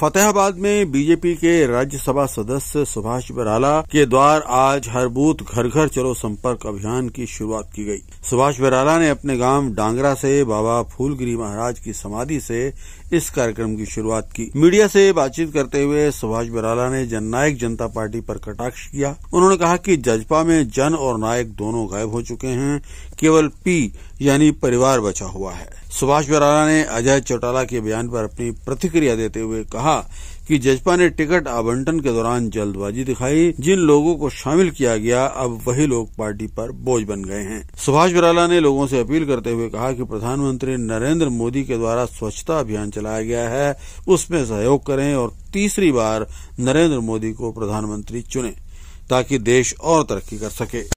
फतेहाबाद में बीजेपी के राज्यसभा सदस्य सुभाष बराला के द्वार आज हर बूथ घर घर चलो संपर्क अभियान की शुरुआत की गई सुभाष बराला ने अपने गांव डांगरा से बाबा फूलगिरी महाराज की समाधि से इस कार्यक्रम की शुरुआत की मीडिया से बातचीत करते हुए सुभाष बराला ने जननायक जनता पार्टी पर कटाक्ष किया उन्होंने कहा कि जजपा में जन और नायक दोनों गायब हो चुके हैं केवल पी यानी परिवार बचा हुआ है सुभाष बराला ने अजय चौटाला के बयान पर अपनी प्रतिक्रिया देते हुए कहा कि जजपा ने टिकट आवंटन के दौरान जल्दबाजी दिखाई जिन लोगों को शामिल किया गया अब वही लोग पार्टी पर बोझ बन गए हैं सुभाष बराला ने लोगों से अपील करते हुए कहा कि प्रधानमंत्री नरेंद्र मोदी के द्वारा स्वच्छता अभियान चलाया गया है उसमें सहयोग करें और तीसरी बार नरेंद्र मोदी को प्रधानमंत्री चुने ताकि देश और तरक्की कर सके